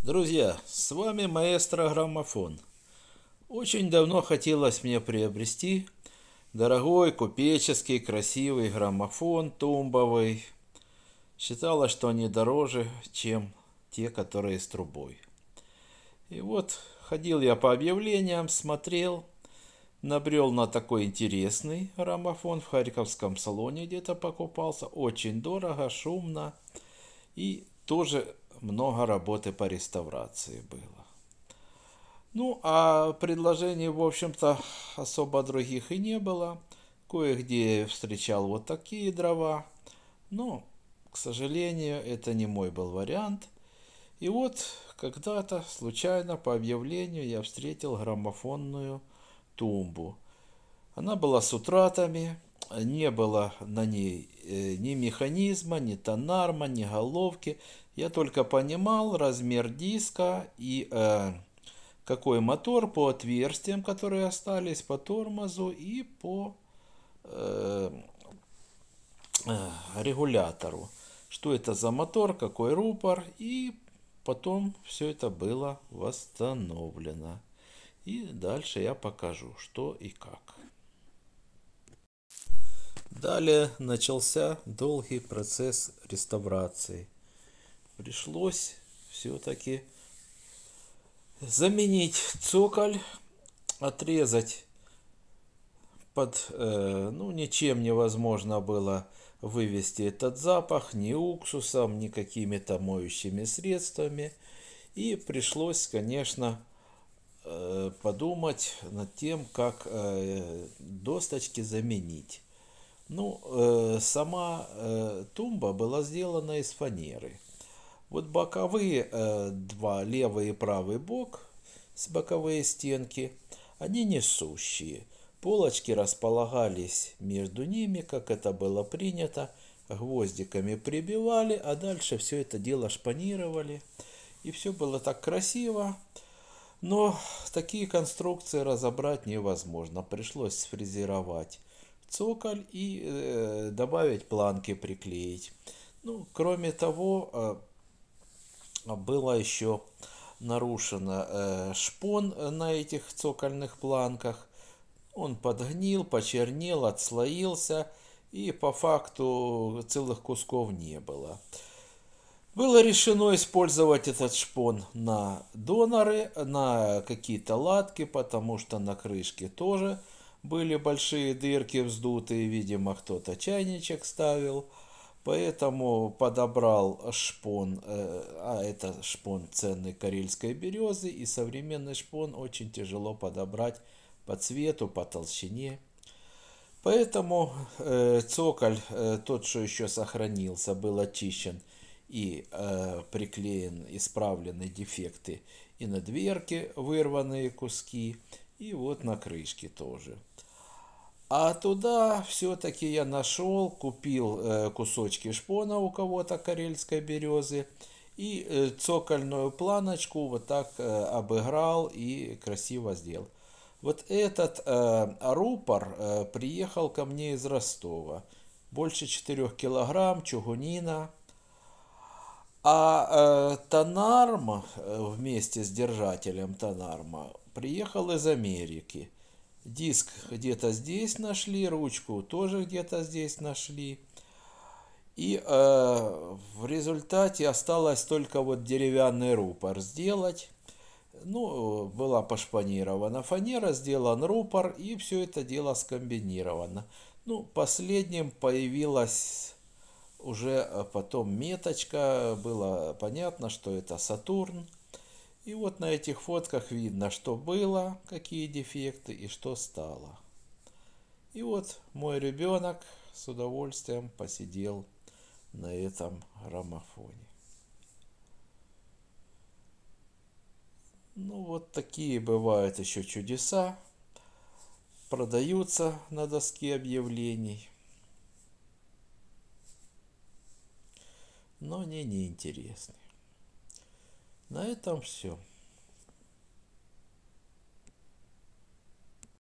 Друзья, с вами маэстро Граммофон. Очень давно хотелось мне приобрести дорогой, купеческий, красивый граммофон тумбовый. Считала, что они дороже, чем те, которые с трубой. И вот ходил я по объявлениям, смотрел, набрел на такой интересный граммофон в Харьковском салоне где-то покупался. Очень дорого, шумно и тоже много работы по реставрации было. Ну, а предложений, в общем-то, особо других и не было. Кое-где встречал вот такие дрова. Но, к сожалению, это не мой был вариант. И вот когда-то случайно по объявлению я встретил граммофонную тумбу. Она была с утратами, не было на ней э, ни механизма, ни тонарма, ни головки. Я только понимал размер диска и э, какой мотор по отверстиям, которые остались, по тормозу и по э, э регулятору. Что это за мотор, какой рупор и потом все это было восстановлено. И дальше я покажу, что и как. Далее начался долгий процесс реставрации. Пришлось все-таки заменить цоколь, отрезать под, э, ну ничем невозможно было вывести этот запах, ни уксусом, ни какими-то моющими средствами. И пришлось, конечно, э, подумать над тем, как э, досточки заменить. Ну, э, сама э, тумба была сделана из фанеры. Вот боковые э, два, левый и правый бок, с боковые стенки, они несущие. Полочки располагались между ними, как это было принято, гвоздиками прибивали, а дальше все это дело шпанировали. И все было так красиво. Но такие конструкции разобрать невозможно, пришлось сфрезеровать цоколь и э, добавить планки, приклеить. Ну, кроме того, э, было еще нарушено э, шпон э, на этих цокольных планках. Он подгнил, почернел, отслоился и по факту целых кусков не было. Было решено использовать этот шпон на доноры, на какие-то латки, потому что на крышке тоже – были большие дырки вздутые, видимо, кто-то чайничек ставил. Поэтому подобрал шпон, э, а это шпон ценной карельской березы, и современный шпон очень тяжело подобрать по цвету, по толщине. Поэтому э, цоколь, э, тот, что еще сохранился, был очищен и приклеен, исправлены дефекты и на дверке вырванные куски, и вот на крышке тоже. А туда все-таки я нашел, купил э, кусочки шпона у кого-то карельской березы и э, цокольную планочку вот так э, обыграл и красиво сделал. Вот этот рупор приехал ко мне из Ростова. Больше 4 килограмм чугунина. А э, Танарм э, вместе с держателем Танарма приехал из Америки. Диск где-то здесь нашли, ручку тоже где-то здесь нашли. И э, в результате осталось только вот деревянный рупор сделать. Ну, была пошпанирована фанера, сделан рупор, и все это дело скомбинировано. Ну, последним появилась уже а, потом меточка, было понятно, что это Сатурн. И вот на этих фотках видно, что было, какие дефекты и что стало. И вот мой ребенок с удовольствием посидел на этом рамофоне. Ну вот такие бывают еще чудеса. Продаются на доске объявлений – но они неинтересны. На этом все.